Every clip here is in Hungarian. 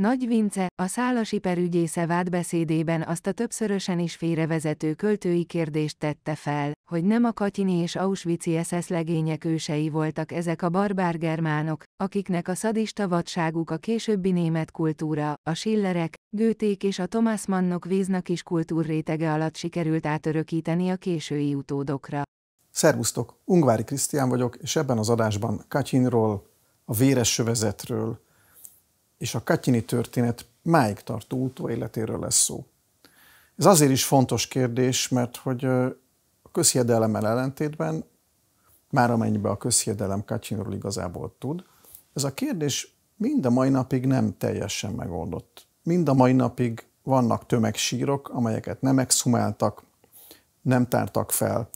Nagy Vince, a szálasi perügyésze vádbeszédében azt a többszörösen is félrevezető költői kérdést tette fel, hogy nem a katyini és auschwitz SS legények ősei voltak ezek a barbár germánok, akiknek a szadista vadságuk a későbbi német kultúra, a Schillerek, Gőték és a Thomas Mannok víznak is kultúrrétege alatt sikerült átörökíteni a késői utódokra. Szervusztok! Ungvári Krisztián vagyok, és ebben az adásban Katyinról, a véres sövezetről, és a Katyini történet máig tartó utóéletéről lesz szó. Ez azért is fontos kérdés, mert hogy a közhiedelemmel ellentétben, már amennyiben a közhiedelem Katyinról igazából tud, ez a kérdés mind a mai napig nem teljesen megoldott. Mind a mai napig vannak tömegsírok, amelyeket nem exhumáltak, nem tártak fel.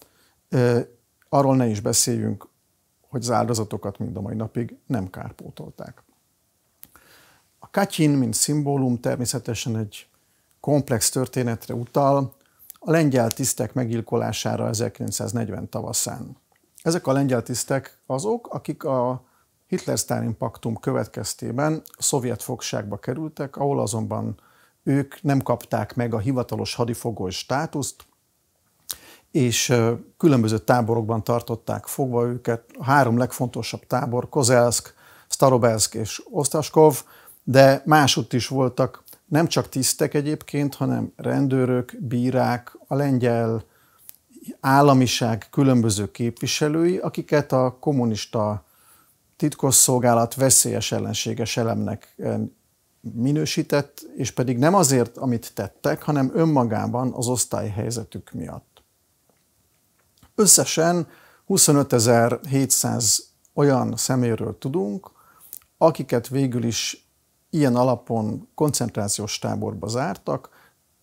Arról ne is beszéljünk, hogy az áldozatokat mind a mai napig nem kárpótolták. Katyin, mint szimbólum természetesen egy komplex történetre utal, a lengyel tisztek megilkolására 1940 tavaszán. Ezek a lengyel tisztek azok, akik a Hitler-Stalin paktum következtében a szovjet fogságba kerültek, ahol azonban ők nem kapták meg a hivatalos hadifogoly státuszt, és különböző táborokban tartották fogva őket. A három legfontosabb tábor, Kozelsk, Starobelsk és Osztaskov, de másutt is voltak nem csak tisztek egyébként, hanem rendőrök, bírák, a lengyel államiság különböző képviselői, akiket a kommunista titkosszolgálat veszélyes ellenséges elemnek eh, minősített, és pedig nem azért, amit tettek, hanem önmagában az osztályhelyzetük miatt. Összesen 25.700 olyan szeméről tudunk, akiket végül is Ilyen alapon koncentrációs táborba zártak,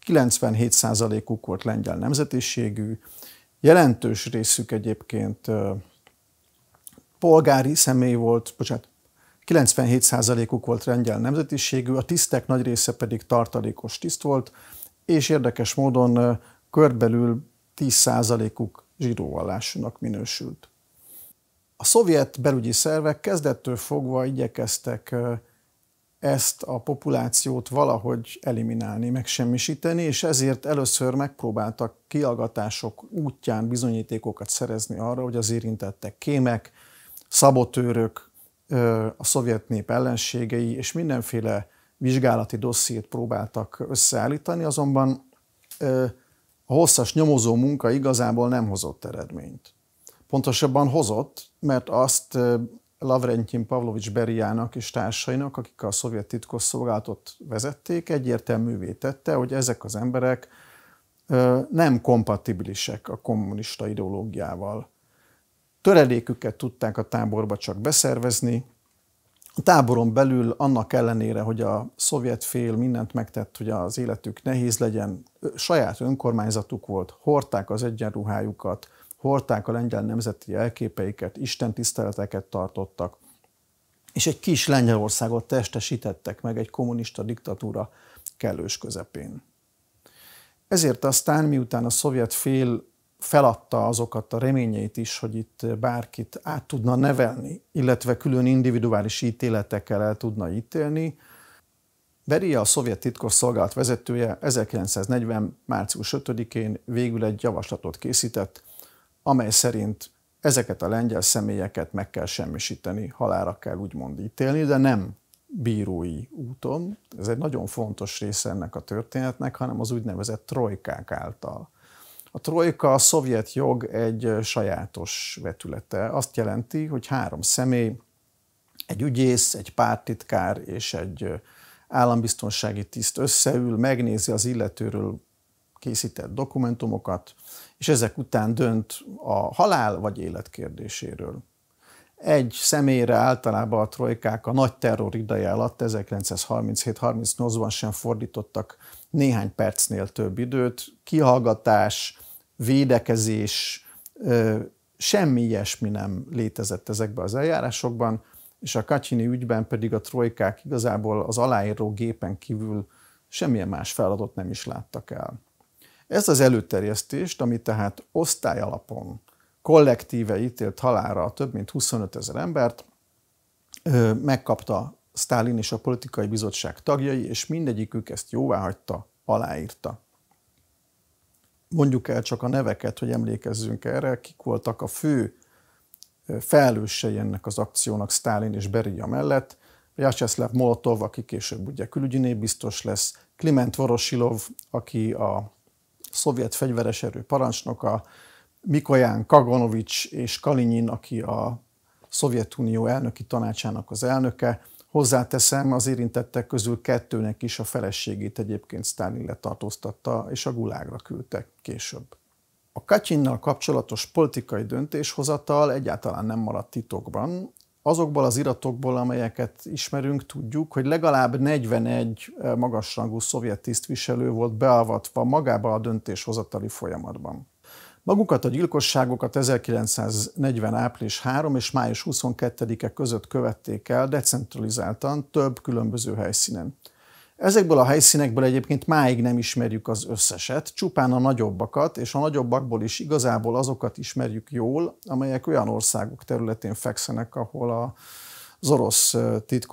97%-uk volt lengyel nemzetiségű, jelentős részük egyébként polgári személy volt, bocsánat, 97%-uk volt lengyel nemzetiségű, a tisztek nagy része pedig tartalékos tiszt volt, és érdekes módon körbelül 10%-uk zsidóvallásúnak minősült. A szovjet belügyi szervek kezdettől fogva igyekeztek ezt a populációt valahogy eliminálni, megsemmisíteni, és ezért először megpróbáltak kiagatások útján bizonyítékokat szerezni arra, hogy az érintettek kémek, szabotőrök, a szovjet nép ellenségei, és mindenféle vizsgálati dossziét próbáltak összeállítani, azonban a hosszas nyomozó munka igazából nem hozott eredményt. Pontosabban hozott, mert azt Lavrentyin Pavlovics Beriának és társainak, akik a szovjet titkosszolgálatot vezették, egyértelművé tette, hogy ezek az emberek nem kompatibilisek a kommunista ideológiával. Töredéküket tudták a táborba csak beszervezni, a táboron belül annak ellenére, hogy a szovjet fél mindent megtett, hogy az életük nehéz legyen, saját önkormányzatuk volt, hordták az egyenruhájukat, hordták a lengyel nemzeti jelképeiket, tiszteleteket tartottak, és egy kis Lengyelországot testesítettek meg egy kommunista diktatúra kellős közepén. Ezért aztán, miután a szovjet fél feladta azokat a reményeit is, hogy itt bárkit át tudna nevelni, illetve külön individuális ítéletekkel el tudna ítélni, Beria, a szovjet titkosszolgálat vezetője 1940. március 5-én végül egy javaslatot készített, amely szerint ezeket a lengyel személyeket meg kell semmisíteni, halára kell úgymond ítélni, de nem bírói úton. Ez egy nagyon fontos része ennek a történetnek, hanem az úgynevezett trojkák által. A trojka a szovjet jog egy sajátos vetülete. Azt jelenti, hogy három személy, egy ügyész, egy pártitkár és egy állambiztonsági tiszt összeül, megnézi az illetőről készített dokumentumokat, és ezek után dönt a halál vagy élet kérdéséről. Egy személyre általában a trojkák a nagy terror ideje alatt 1937-38-ban sem fordítottak néhány percnél több időt. Kihallgatás, védekezés, semmi ilyesmi nem létezett ezekben az eljárásokban, és a Kacsini ügyben pedig a trojkák igazából az aláíró gépen kívül semmilyen más feladatot nem is láttak el. Ez az előterjesztést, ami tehát osztály alapon kollektíve ítélt halára több mint 25 ezer embert, megkapta Stalin és a politikai bizottság tagjai, és mindegyikük ezt jóváhagyta, aláírta. Mondjuk el csak a neveket, hogy emlékezzünk erre, kik voltak a fő felelősei ennek az akciónak Stalin és Beria mellett. Jacseszláv Molotov, aki később ugye külügyi biztos lesz, Kliment Vorosilov, aki a szovjet fegyveres erő parancsnoka, Mikoyán Kaganovics és Kalinyin, aki a Szovjetunió elnöki tanácsának az elnöke. Hozzáteszem, az érintettek közül kettőnek is a feleségét egyébként Sztálin letartóztatta, és a gulágra küldtek később. A Katyinnal kapcsolatos politikai döntéshozatal egyáltalán nem maradt titokban, azokból az iratokból, amelyeket ismerünk, tudjuk, hogy legalább 41 eh, magasrangú szovjet tisztviselő volt beavatva magába a döntéshozatali folyamatban. Magukat a gyilkosságokat 1940. április 3 és május 22-e között követték el decentralizáltan több különböző helyszínen. Ezekből a helyszínekből egyébként máig nem ismerjük az összeset, csupán a nagyobbakat, és a nagyobbakból is igazából azokat ismerjük jól, amelyek olyan országok területén fekszenek, ahol a az orosz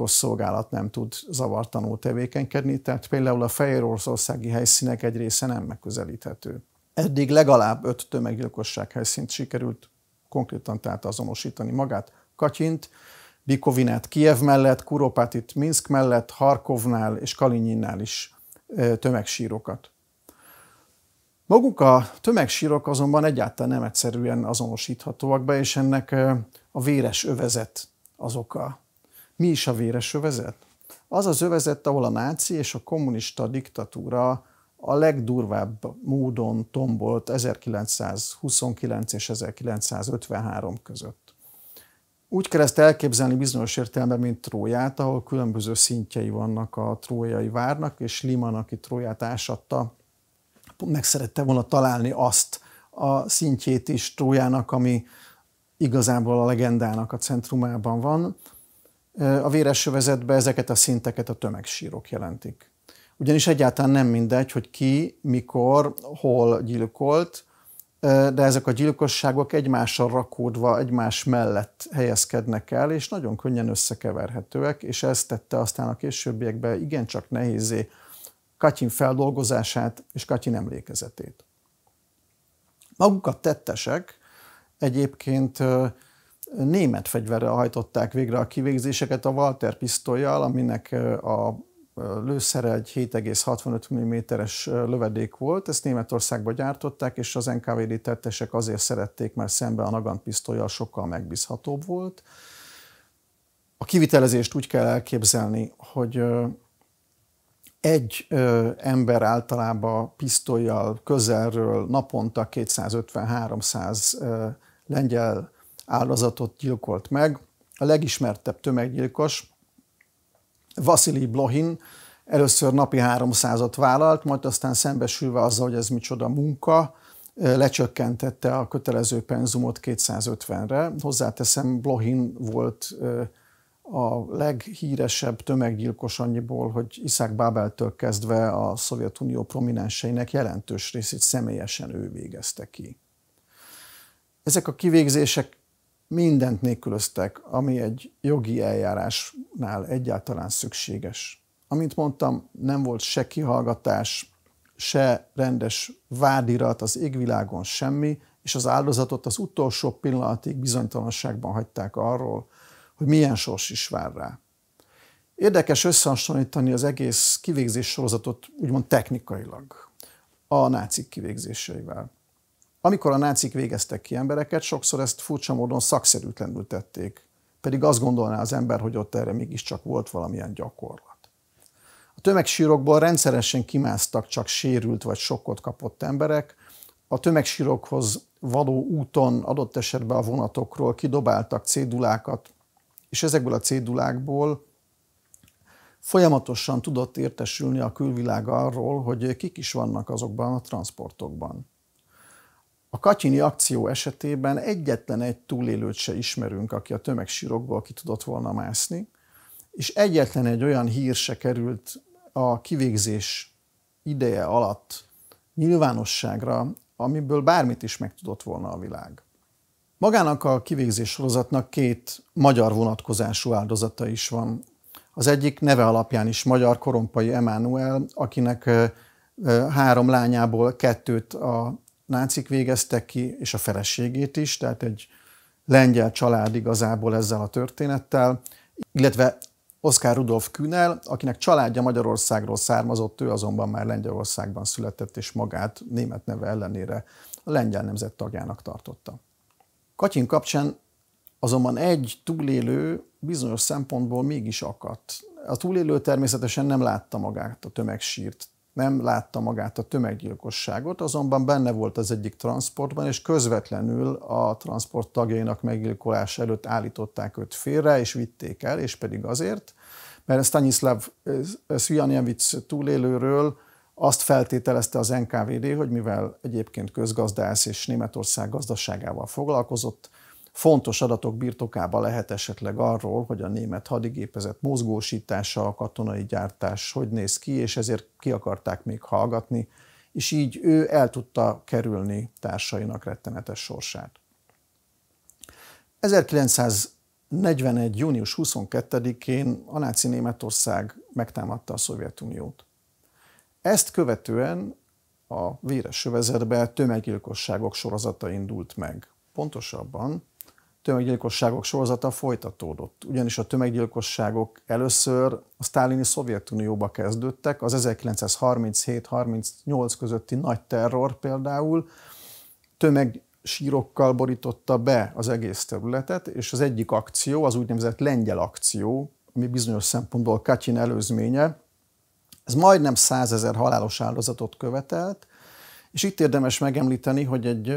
szolgálat nem tud zavartanul tevékenykedni, tehát például a fehér oroszországi helyszínek egy része nem megközelíthető. Eddig legalább öt tömeggyilkosság helyszínt sikerült konkrétan tehát azonosítani magát. Katyint, Bikovinát Kiev mellett, Kuropátit Minsk mellett, Harkovnál és Kalinyinnál is tömegsírokat. Maguk a tömegsírok azonban egyáltalán nem egyszerűen azonosíthatóak be, és ennek a véres övezet az oka. Mi is a véres övezet? Az az övezet, ahol a náci és a kommunista diktatúra a legdurvább módon tombolt 1929 és 1953 között úgy kell ezt elképzelni bizonyos értelemben, mint Tróját, ahol különböző szintjei vannak a trójai várnak, és Liman, aki Tróját ásatta, meg szerette volna találni azt a szintjét is Trójának, ami igazából a legendának a centrumában van. A véres övezetben ezeket a szinteket a tömegsírok jelentik. Ugyanis egyáltalán nem mindegy, hogy ki, mikor, hol gyilkolt, de ezek a gyilkosságok egymással rakódva, egymás mellett helyezkednek el, és nagyon könnyen összekeverhetőek, és ez tette aztán a későbbiekben igencsak nehézé Katyin feldolgozását és Katyin emlékezetét. Maguk a tettesek egyébként német fegyverrel hajtották végre a kivégzéseket a Walter pisztolyjal, aminek a lőszere egy 7,65 mm-es lövedék volt, ezt Németországba gyártották, és az NKVD tettesek azért szerették, mert szemben a Nagant pisztolyjal sokkal megbízhatóbb volt. A kivitelezést úgy kell elképzelni, hogy egy ember általában pisztolyjal közelről naponta 250-300 lengyel áldozatot gyilkolt meg. A legismertebb tömeggyilkos Vasili Blohin először napi 300-at vállalt, majd aztán szembesülve azzal, hogy ez micsoda munka, lecsökkentette a kötelező penzumot 250-re. Hozzáteszem, Blohin volt a leghíresebb tömeggyilkos annyiból, hogy Iszák Bábeltől kezdve a Szovjetunió prominenseinek jelentős részét személyesen ő végezte ki. Ezek a kivégzések mindent nélkülöztek, ami egy jogi eljárásnál egyáltalán szükséges. Amint mondtam, nem volt se kihallgatás, se rendes vádirat az égvilágon semmi, és az áldozatot az utolsó pillanatig bizonytalanságban hagyták arról, hogy milyen sors is vár rá. Érdekes összehasonlítani az egész kivégzés sorozatot úgymond technikailag a nácik kivégzéseivel. Amikor a nácik végeztek ki embereket, sokszor ezt furcsa módon szakszerűtlenül tették, pedig azt gondolná az ember, hogy ott erre mégiscsak volt valamilyen gyakorlat. A tömegsírokból rendszeresen kimásztak csak sérült vagy sokkot kapott emberek, a tömegsírokhoz való úton adott esetben a vonatokról kidobáltak cédulákat, és ezekből a cédulákból folyamatosan tudott értesülni a külvilág arról, hogy kik is vannak azokban a transportokban. A Katyini akció esetében egyetlen egy túlélőt se ismerünk, aki a tömegsírokból ki tudott volna mászni, és egyetlen egy olyan hír se került a kivégzés ideje alatt nyilvánosságra, amiből bármit is meg tudott volna a világ. Magának a kivégzés sorozatnak két magyar vonatkozású áldozata is van. Az egyik neve alapján is magyar korompai Emmanuel, akinek három lányából kettőt a nácik végeztek ki, és a feleségét is, tehát egy lengyel család igazából ezzel a történettel, illetve Oszkár Rudolf Künel, akinek családja Magyarországról származott, ő azonban már Lengyelországban született, és magát német neve ellenére a lengyel nemzet tagjának tartotta. Katyin kapcsán azonban egy túlélő bizonyos szempontból mégis akadt. A túlélő természetesen nem látta magát a tömegsírt nem látta magát a tömeggyilkosságot, azonban benne volt az egyik transportban, és közvetlenül a transport tagjainak meggyilkolás előtt állították őt félre, és vitték el, és pedig azért, mert Stanislav eh, Svianjevic túlélőről azt feltételezte az NKVD, hogy mivel egyébként közgazdász és Németország gazdaságával foglalkozott, Fontos adatok birtokába lehet esetleg arról, hogy a német hadigépezet mozgósítása, a katonai gyártás hogy néz ki, és ezért ki akarták még hallgatni, és így ő el tudta kerülni társainak rettenetes sorsát. 1941. június 22-én a náci Németország megtámadta a Szovjetuniót. Ezt követően a véres övezetbe tömeggyilkosságok sorozata indult meg. Pontosabban tömeggyilkosságok sorozata folytatódott. Ugyanis a tömeggyilkosságok először a sztálini Szovjetunióba kezdődtek, az 1937-38 közötti nagy terror például tömegsírokkal borította be az egész területet, és az egyik akció, az úgynevezett lengyel akció, ami bizonyos szempontból Katyin előzménye, ez majdnem százezer halálos áldozatot követelt, és itt érdemes megemlíteni, hogy egy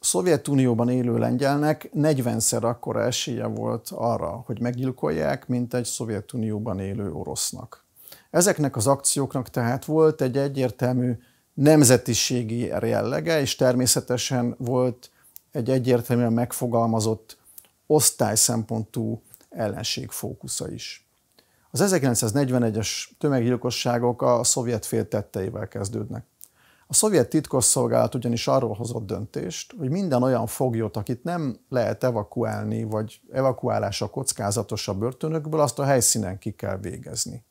Szovjetunióban élő lengyelnek 40-szer akkora esélye volt arra, hogy meggyilkolják, mint egy Szovjetunióban élő orosznak. Ezeknek az akcióknak tehát volt egy egyértelmű nemzetiségi jellege, és természetesen volt egy egyértelműen megfogalmazott osztály szempontú ellenség fókusza is. Az 1941-es tömeggyilkosságok a szovjet fél tetteivel kezdődnek. A szovjet titkosszolgálat ugyanis arról hozott döntést, hogy minden olyan foglyot, akit nem lehet evakuálni, vagy evakuálása kockázatos a börtönökből, azt a helyszínen ki kell végezni.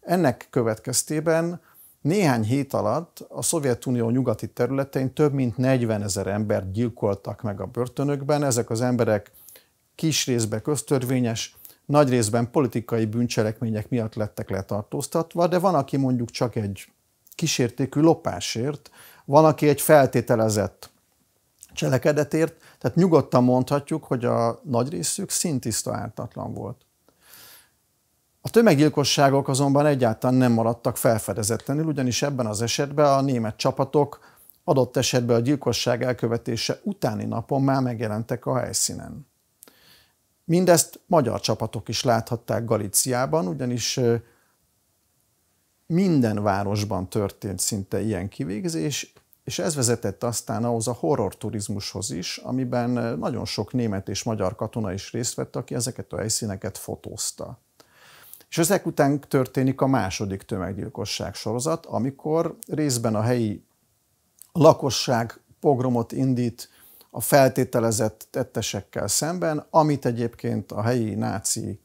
Ennek következtében néhány hét alatt a Szovjetunió nyugati területein több mint 40 ezer embert gyilkoltak meg a börtönökben. Ezek az emberek kis részben köztörvényes, nagy részben politikai bűncselekmények miatt lettek letartóztatva, de van, aki mondjuk csak egy kísértékű lopásért, van, aki egy feltételezett cselekedetért, tehát nyugodtan mondhatjuk, hogy a nagy részük szintiszta ártatlan volt. A tömeggyilkosságok azonban egyáltalán nem maradtak felfedezetlenül, ugyanis ebben az esetben a német csapatok adott esetben a gyilkosság elkövetése utáni napon már megjelentek a helyszínen. Mindezt magyar csapatok is láthatták Galiciában, ugyanis minden városban történt szinte ilyen kivégzés, és ez vezetett aztán ahhoz a horror turizmushoz is, amiben nagyon sok német és magyar katona is részt vett, aki ezeket a helyszíneket fotózta. És ezek után történik a második tömeggyilkosság sorozat, amikor részben a helyi lakosság pogromot indít a feltételezett tettesekkel szemben, amit egyébként a helyi náci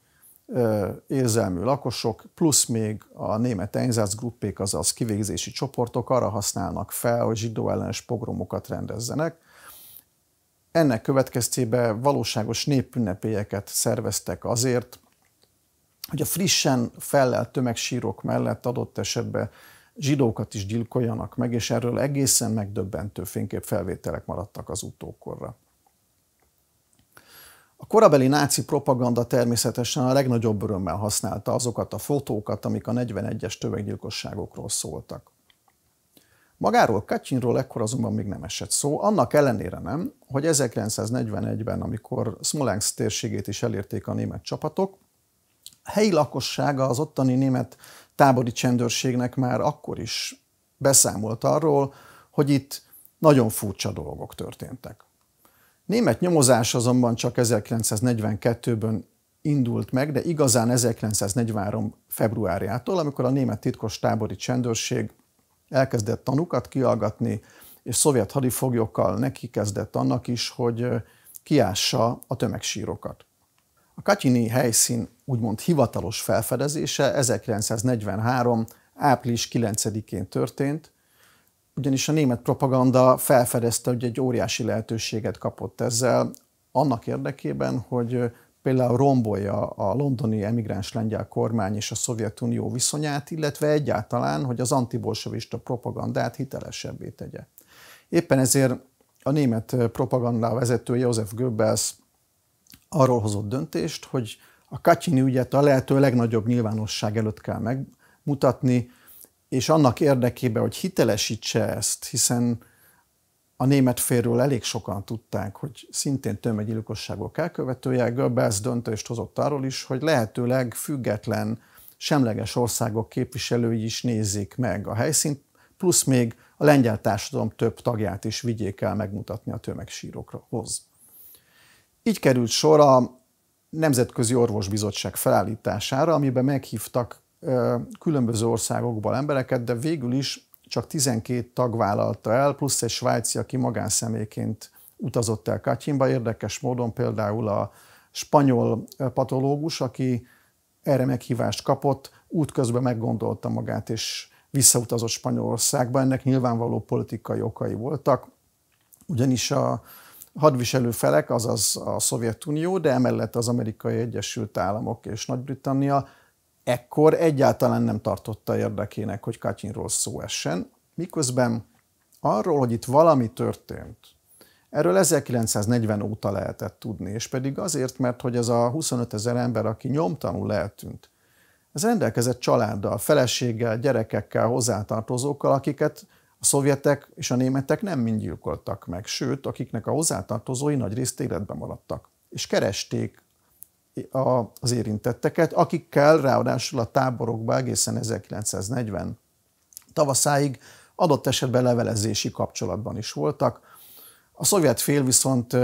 érzelmű lakosok, plusz még a német Einsatzgruppék, azaz kivégzési csoportok arra használnak fel, hogy zsidó ellenes pogromokat rendezzenek. Ennek következtében valóságos népünnepélyeket szerveztek azért, hogy a frissen fellelt tömegsírok mellett adott esetben zsidókat is gyilkoljanak meg, és erről egészen megdöbbentő fényképfelvételek maradtak az utókorra. A korabeli náci propaganda természetesen a legnagyobb örömmel használta azokat a fotókat, amik a 41-es tömeggyilkosságokról szóltak. Magáról Kacsinról ekkor azonban még nem esett szó, annak ellenére nem, hogy 1941-ben, amikor Smolensk térségét is elérték a német csapatok, a helyi lakossága az ottani német tábori csendőrségnek már akkor is beszámolt arról, hogy itt nagyon furcsa dolgok történtek. Német nyomozás azonban csak 1942-ben indult meg, de igazán 1943. februárjától, amikor a német titkos tábori csendőrség elkezdett tanukat kiallgatni, és szovjet hadifoglyokkal neki kezdett annak is, hogy kiássa a tömegsírokat. A Katyini helyszín úgymond hivatalos felfedezése 1943. április 9-én történt, ugyanis a német propaganda felfedezte, hogy egy óriási lehetőséget kapott ezzel, annak érdekében, hogy például rombolja a londoni emigráns lengyel kormány és a Szovjetunió viszonyát, illetve egyáltalán, hogy az antibolsovista propagandát hitelesebbé tegye. Éppen ezért a német propaganda vezető József Goebbels arról hozott döntést, hogy a Kacsini ügyet a lehető legnagyobb nyilvánosság előtt kell megmutatni, és annak érdekében, hogy hitelesítse ezt, hiszen a német férről elég sokan tudták, hogy szintén tömeggyilkosságok elkövetője, Goebbels döntést hozott arról is, hogy lehetőleg független, semleges országok képviselői is nézzék meg a helyszínt, plusz még a lengyel társadalom több tagját is vigyék el megmutatni a tömegsírokhoz. Így került sor a Nemzetközi Orvosbizottság felállítására, amiben meghívtak különböző országokból embereket, de végül is csak 12 tag vállalta el, plusz egy svájci, aki magánszemélyként utazott el Katyinba. Érdekes módon például a spanyol patológus, aki erre meghívást kapott, útközben meggondolta magát, és visszautazott Spanyolországba. Ennek nyilvánvaló politikai okai voltak, ugyanis a hadviselő felek, azaz a Szovjetunió, de emellett az Amerikai Egyesült Államok és Nagy-Britannia ekkor egyáltalán nem tartotta érdekének, hogy Kacsinról szó essen, miközben arról, hogy itt valami történt, erről 1940 óta lehetett tudni, és pedig azért, mert hogy ez a 25 ezer ember, aki nyomtanul eltűnt, ez rendelkezett családdal, feleséggel, gyerekekkel, hozzátartozókkal, akiket a szovjetek és a németek nem mind gyilkoltak meg, sőt, akiknek a hozzátartozói nagy részt életben maradtak, és keresték a, az érintetteket, akikkel ráadásul a táborokba egészen 1940 tavaszáig adott esetben levelezési kapcsolatban is voltak. A szovjet fél viszont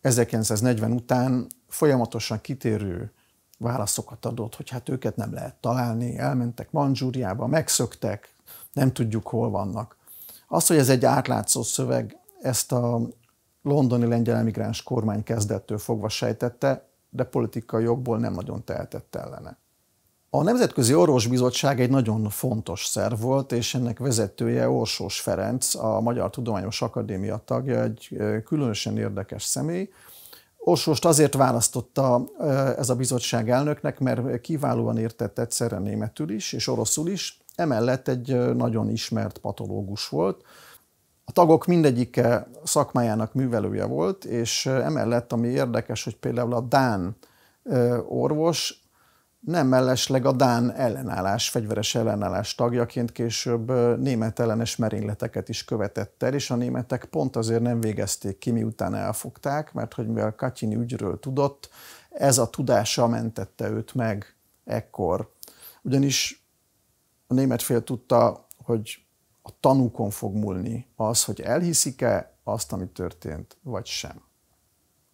1940 után folyamatosan kitérő válaszokat adott, hogy hát őket nem lehet találni, elmentek Manzsúriába, megszöktek, nem tudjuk, hol vannak. Az, hogy ez egy átlátszó szöveg, ezt a londoni lengyel emigráns kormány kezdettől fogva sejtette, de politikai jogból nem nagyon tehetett ellene. A Nemzetközi Orvosbizottság egy nagyon fontos szerv volt, és ennek vezetője Orsós Ferenc, a Magyar Tudományos Akadémia tagja, egy különösen érdekes személy. Orsóst azért választotta ez a bizottság elnöknek, mert kiválóan értett egyszerre németül is és oroszul is, emellett egy nagyon ismert patológus volt, a tagok mindegyike szakmájának művelője volt, és emellett, ami érdekes, hogy például a Dán orvos nem mellesleg a Dán ellenállás, fegyveres ellenállás tagjaként később német ellenes merényleteket is követett el, és a németek pont azért nem végezték ki, miután elfogták, mert hogy mivel Katyini ügyről tudott, ez a tudása mentette őt meg ekkor. Ugyanis a német fél tudta, hogy a tanúkon fog múlni az, hogy elhiszik-e azt, ami történt, vagy sem.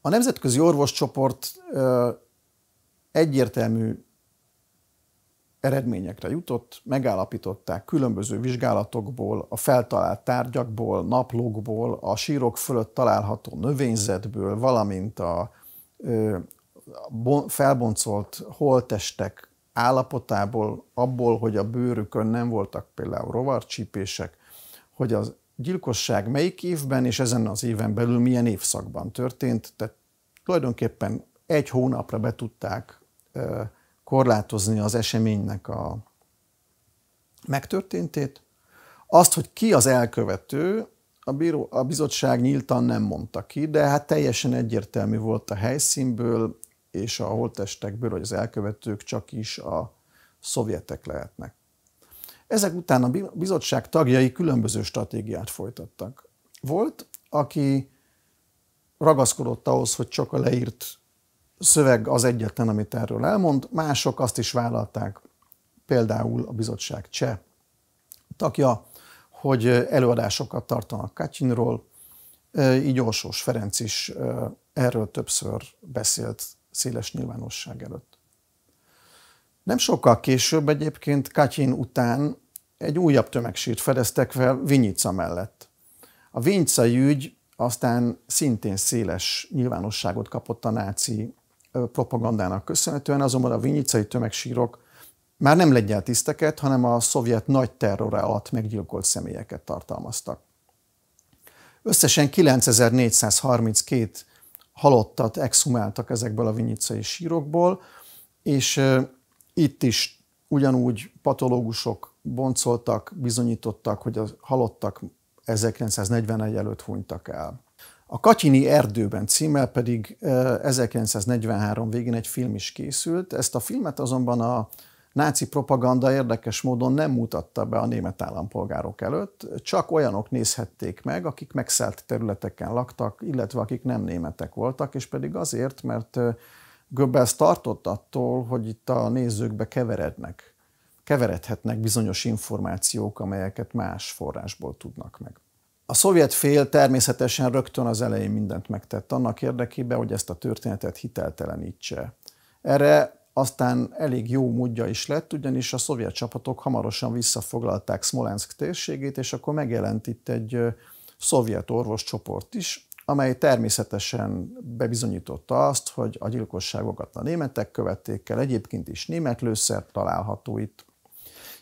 A nemzetközi orvoscsoport egyértelmű eredményekre jutott, megállapították különböző vizsgálatokból, a feltalált tárgyakból, naplókból, a sírok fölött található növényzetből, valamint a felboncolt holtestek állapotából, abból, hogy a bőrükön nem voltak például rovarcsípések, hogy az gyilkosság melyik évben és ezen az éven belül milyen évszakban történt, tehát tulajdonképpen egy hónapra be tudták korlátozni az eseménynek a megtörténtét. Azt, hogy ki az elkövető, a, bíró, a bizottság nyíltan nem mondta ki, de hát teljesen egyértelmű volt a helyszínből, és a holttestekből, hogy az elkövetők csak is a szovjetek lehetnek. Ezek után a bizottság tagjai különböző stratégiát folytattak. Volt, aki ragaszkodott ahhoz, hogy csak a leírt szöveg az egyetlen, amit erről elmond, mások azt is vállalták, például a bizottság cseh tagja, hogy előadásokat tartanak Katyinról, így Orsós Ferenc is erről többször beszélt széles nyilvánosság előtt. Nem sokkal később egyébként Katyin után egy újabb tömegsírt fedeztek fel Vinyica mellett. A Vinyicai ügy aztán szintén széles nyilvánosságot kapott a náci propagandának köszönhetően, azonban a vinyicai tömegsírok már nem legyen tiszteket, hanem a szovjet nagy terrore alatt meggyilkolt személyeket tartalmaztak. Összesen 9432 halottat exhumáltak ezekből a vinyicai sírokból, és itt is ugyanúgy patológusok boncoltak, bizonyítottak, hogy a halottak 1941 előtt hunytak el. A Katyini erdőben címmel pedig 1943 végén egy film is készült. Ezt a filmet azonban a náci propaganda érdekes módon nem mutatta be a német állampolgárok előtt, csak olyanok nézhették meg, akik megszállt területeken laktak, illetve akik nem németek voltak, és pedig azért, mert Goebbels tartott attól, hogy itt a nézőkbe keverednek, keveredhetnek bizonyos információk, amelyeket más forrásból tudnak meg. A szovjet fél természetesen rögtön az elején mindent megtett annak érdekében, hogy ezt a történetet hiteltelenítse. Erre aztán elég jó módja is lett, ugyanis a szovjet csapatok hamarosan visszafoglalták Smolensk térségét, és akkor megjelent itt egy szovjet orvoscsoport is, amely természetesen bebizonyította azt, hogy a gyilkosságokat a németek követték el, egyébként is német lőszer található itt,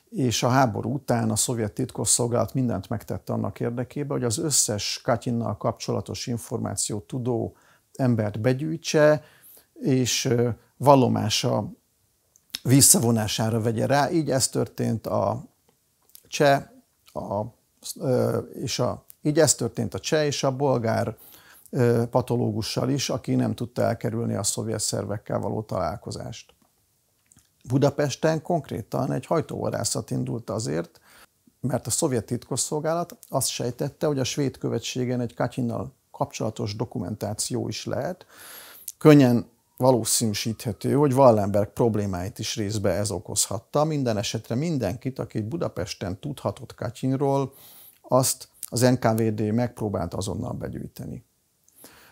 és a háború után a szovjet titkosszolgálat mindent megtette annak érdekében, hogy az összes Katyinnal kapcsolatos információt tudó embert begyűjtse, és vallomása visszavonására vegye rá. Így ez történt a cseh a, és a, így ez történt a cseh és a bolgár patológussal is, aki nem tudta elkerülni a szovjet szervekkel való találkozást. Budapesten konkrétan egy hajtóvadászat indult azért, mert a szovjet titkosszolgálat azt sejtette, hogy a svéd követségen egy Katyinnal kapcsolatos dokumentáció is lehet. Könnyen valószínűsíthető, hogy Wallenberg problémáit is részbe ez okozhatta. Minden esetre mindenkit, aki Budapesten tudhatott Katyinról, azt az NKVD megpróbált azonnal begyűjteni.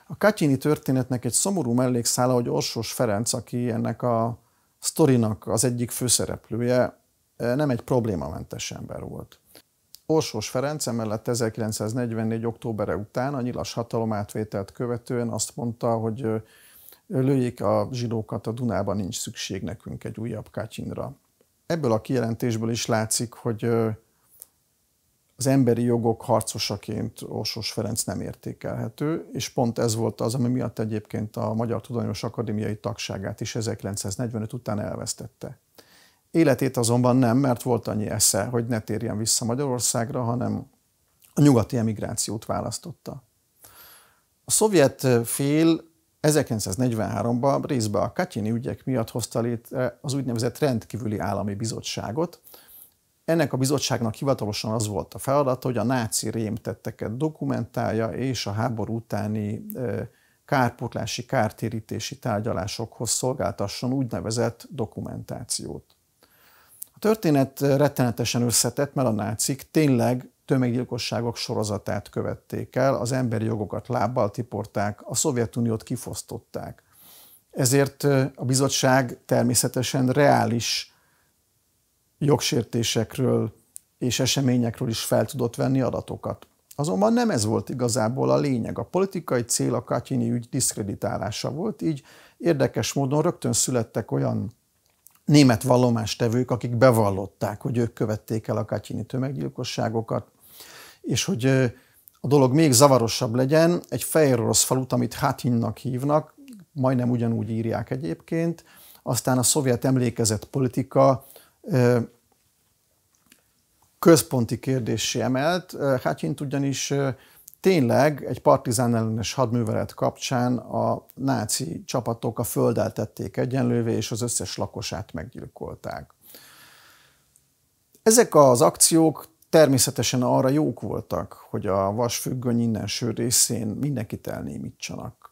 A Katyini történetnek egy szomorú mellékszála, hogy Orsos Ferenc, aki ennek a sztorinak az egyik főszereplője, nem egy problémamentes ember volt. Orsos Ferenc emellett 1944. októbere után a nyilas hatalom átvételt követően azt mondta, hogy lőjék a zsidókat, a Dunában nincs szükség nekünk egy újabb Katyinra. Ebből a kijelentésből is látszik, hogy az emberi jogok harcosaként Orsos Ferenc nem értékelhető, és pont ez volt az, ami miatt egyébként a Magyar Tudományos Akadémiai tagságát is 1945 után elvesztette. Életét azonban nem, mert volt annyi esze, hogy ne térjen vissza Magyarországra, hanem a nyugati emigrációt választotta. A szovjet fél 1943-ban részbe a Katyini ügyek miatt hozta létre az úgynevezett rendkívüli állami bizottságot. Ennek a bizottságnak hivatalosan az volt a feladata, hogy a náci rémtetteket dokumentálja, és a háború utáni kárpótlási, kártérítési tárgyalásokhoz szolgáltasson úgynevezett dokumentációt. A történet rettenetesen összetett, mert a nácik tényleg tömeggyilkosságok sorozatát követték el, az emberi jogokat lábbal tiporták, a Szovjetuniót kifosztották. Ezért a bizottság természetesen reális jogsértésekről és eseményekről is fel tudott venni adatokat. Azonban nem ez volt igazából a lényeg. A politikai cél a Katyini ügy diszkreditálása volt, így érdekes módon rögtön születtek olyan német vallomástevők, akik bevallották, hogy ők követték el a Katyini tömeggyilkosságokat, és hogy a dolog még zavarosabb legyen, egy fehér orosz falut, amit Hatinnak hívnak, majdnem ugyanúgy írják egyébként, aztán a szovjet emlékezett politika központi kérdésé emelt. Hatyint ugyanis tényleg egy partizán ellenes hadművelet kapcsán a náci csapatok a földeltették egyenlővé, és az összes lakosát meggyilkolták. Ezek az akciók természetesen arra jók voltak, hogy a vasfüggöny innenső részén mindenkit elnémítsanak.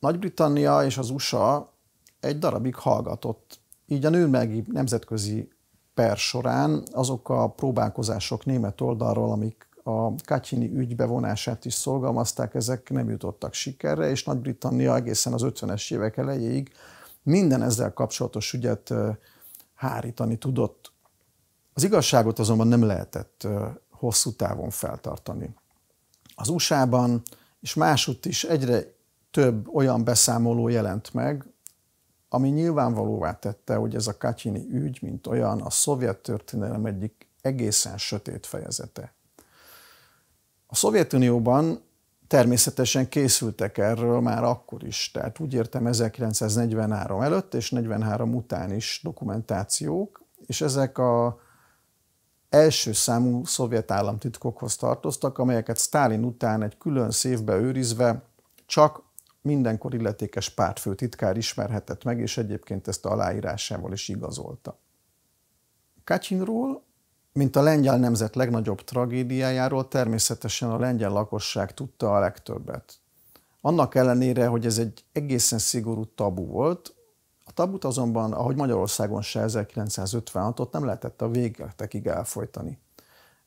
Nagy-Britannia és az USA egy darabig hallgatott. Így a nőmegi nemzetközi per során azok a próbálkozások német oldalról, amik a Katyini ügy bevonását is szolgalmazták, ezek nem jutottak sikerre, és Nagy-Britannia egészen az 50-es évek elejéig minden ezzel kapcsolatos ügyet hárítani tudott az igazságot azonban nem lehetett hosszú távon feltartani. Az USA-ban és másutt is egyre több olyan beszámoló jelent meg, ami nyilvánvalóvá tette, hogy ez a Katyini ügy, mint olyan, a szovjet történelem egyik egészen sötét fejezete. A Szovjetunióban természetesen készültek erről már akkor is, tehát úgy értem 1943 előtt és 43 után is dokumentációk, és ezek a első számú szovjet államtitkokhoz tartoztak, amelyeket Stálin után egy külön széfbe őrizve csak mindenkor illetékes pártfőtitkár ismerhetett meg, és egyébként ezt a aláírásával is igazolta. Kacsinról, mint a lengyel nemzet legnagyobb tragédiájáról természetesen a lengyel lakosság tudta a legtöbbet. Annak ellenére, hogy ez egy egészen szigorú tabu volt, a tabut azonban, ahogy Magyarországon se 1956-ot nem lehetett a végletekig elfolytani.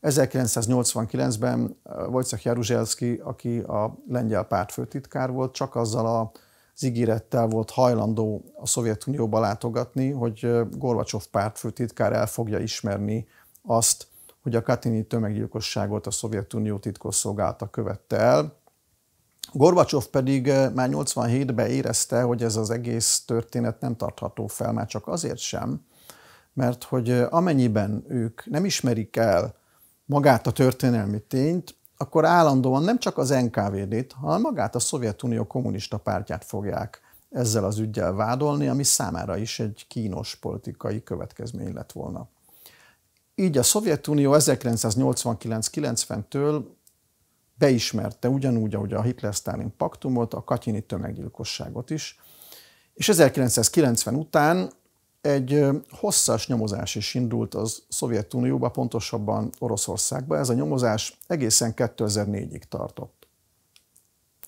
1989-ben eh, Wojciech Jaruzelski, aki a lengyel pártfőtitkár volt, csak azzal az ígérettel volt hajlandó a Szovjetunióba látogatni, hogy eh, Gorbacsov pártfőtitkár el fogja ismerni azt, hogy a Katini tömeggyilkosságot a Szovjetunió titkosszolgálata követte el, Gorbacsov pedig eh, már 87-ben érezte, hogy ez az egész történet nem tartható fel, már csak azért sem, mert hogy eh, amennyiben ők nem ismerik el magát a történelmi tényt, akkor állandóan nem csak az NKVD-t, hanem magát a Szovjetunió kommunista pártját fogják ezzel az ügyel vádolni, ami számára is egy kínos politikai következmény lett volna. Így a Szovjetunió 1989-90-től beismerte ugyanúgy, ahogy a Hitler-Stalin paktumot, a katyini tömeggyilkosságot is, és 1990 után egy hosszas nyomozás is indult az Szovjetunióba, pontosabban Oroszországba. Ez a nyomozás egészen 2004-ig tartott.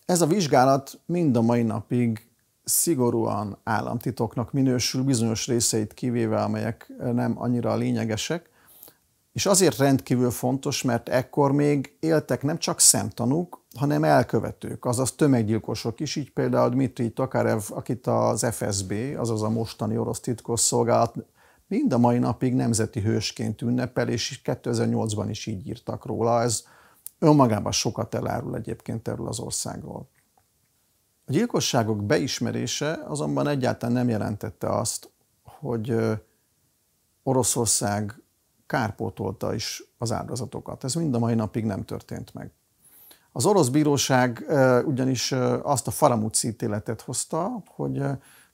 Ez a vizsgálat mind a mai napig szigorúan államtitoknak minősül, bizonyos részeit kivéve, amelyek nem annyira lényegesek, és azért rendkívül fontos, mert ekkor még éltek nem csak szemtanúk, hanem elkövetők, azaz tömeggyilkosok is, így például Dmitri Takarev, akit az FSB, azaz a mostani orosz titkosszolgálat mind a mai napig nemzeti hősként ünnepel, és 2008-ban is így írtak róla. Ez önmagában sokat elárul egyébként erről az országról. A gyilkosságok beismerése azonban egyáltalán nem jelentette azt, hogy Oroszország kárpótolta is az áldozatokat. Ez mind a mai napig nem történt meg. Az orosz bíróság ugyanis azt a faramúci ítéletet hozta, hogy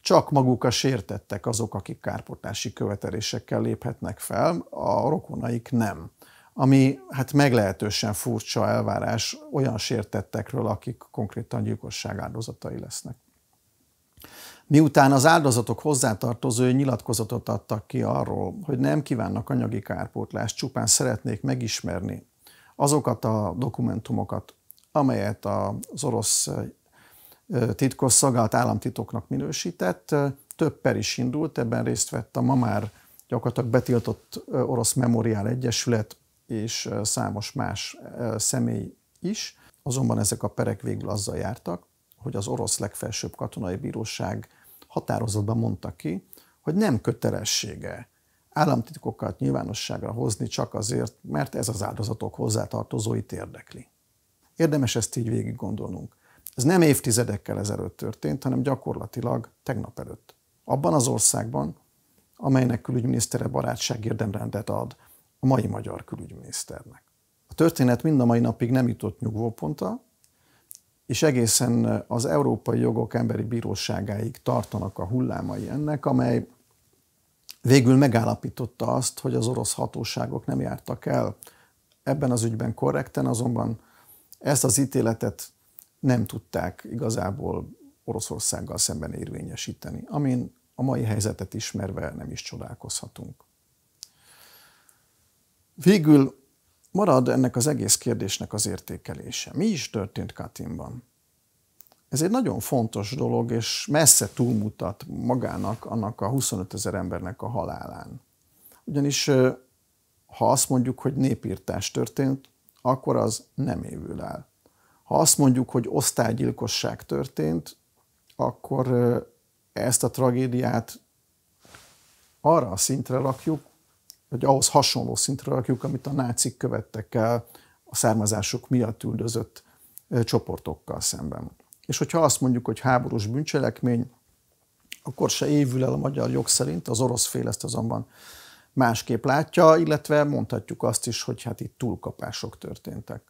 csak maguk a sértettek azok, akik kárpótlási követelésekkel léphetnek fel, a rokonaik nem. Ami hát meglehetősen furcsa elvárás olyan sértettekről, akik konkrétan gyilkosság áldozatai lesznek. Miután az áldozatok hozzátartozói nyilatkozatot adtak ki arról, hogy nem kívánnak anyagi kárpótlást, csupán szeretnék megismerni azokat a dokumentumokat, amelyet az orosz titkos szolgálat államtitoknak minősített, több per is indult, ebben részt vett a ma már gyakorlatilag betiltott Orosz Memoriál Egyesület és számos más személy is, azonban ezek a perek végül azzal jártak, hogy az orosz legfelsőbb katonai bíróság határozatban mondta ki, hogy nem kötelessége államtitkokat nyilvánosságra hozni csak azért, mert ez az áldozatok hozzátartozóit érdekli. Érdemes ezt így végig gondolnunk. Ez nem évtizedekkel ezelőtt történt, hanem gyakorlatilag tegnap előtt. Abban az országban, amelynek külügyminisztere barátság érdemrendet ad a mai magyar külügyminiszternek. A történet mind a mai napig nem jutott nyugvópontra, és egészen az Európai Jogok Emberi Bíróságáig tartanak a hullámai ennek, amely végül megállapította azt, hogy az orosz hatóságok nem jártak el ebben az ügyben korrekten, azonban ezt az ítéletet nem tudták igazából Oroszországgal szemben érvényesíteni, amin a mai helyzetet ismerve nem is csodálkozhatunk. Végül marad ennek az egész kérdésnek az értékelése. Mi is történt Katinban? Ez egy nagyon fontos dolog, és messze túlmutat magának, annak a 25 ezer embernek a halálán. Ugyanis ha azt mondjuk, hogy népírtás történt, akkor az nem évül el. Ha azt mondjuk, hogy osztálygyilkosság történt, akkor ezt a tragédiát arra a szintre rakjuk, vagy ahhoz hasonló szintre rakjuk, amit a nácik követtek el a származásuk miatt üldözött csoportokkal szemben. És hogyha azt mondjuk, hogy háborús bűncselekmény, akkor se évül el a magyar jog szerint, az orosz fél ezt azonban másképp látja, illetve mondhatjuk azt is, hogy hát itt túlkapások történtek.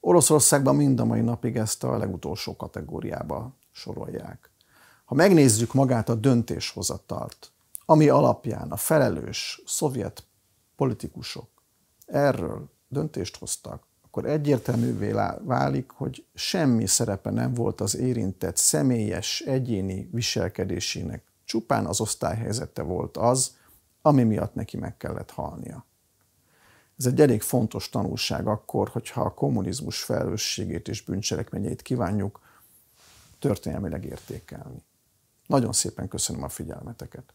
Oroszországban mind a mai napig ezt a legutolsó kategóriába sorolják. Ha megnézzük magát a döntéshozatalt, ami alapján a felelős szovjet politikusok erről döntést hoztak, akkor egyértelművé válik, hogy semmi szerepe nem volt az érintett személyes, egyéni viselkedésének. Csupán az osztályhelyzete volt az, ami miatt neki meg kellett halnia. Ez egy elég fontos tanulság akkor, hogyha a kommunizmus felelősségét és bűncselekményeit kívánjuk történelmileg értékelni. Nagyon szépen köszönöm a figyelmeteket!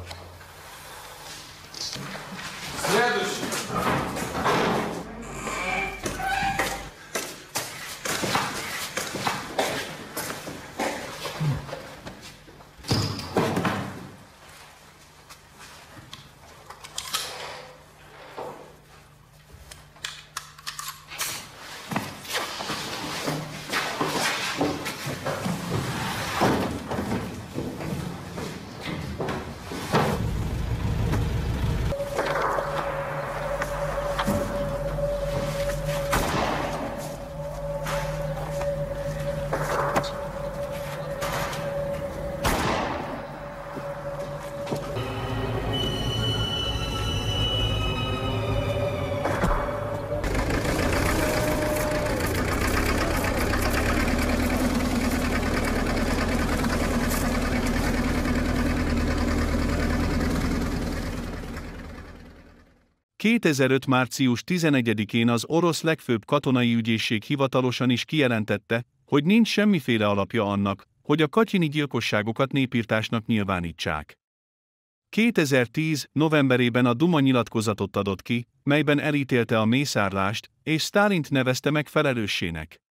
2005. március 11-én az orosz legfőbb katonai ügyészség hivatalosan is kijelentette, hogy nincs semmiféle alapja annak, hogy a katyini gyilkosságokat népírtásnak nyilvánítsák. 2010. novemberében a Duma nyilatkozatot adott ki, melyben elítélte a mészárlást, és Stálint nevezte meg felelőssének.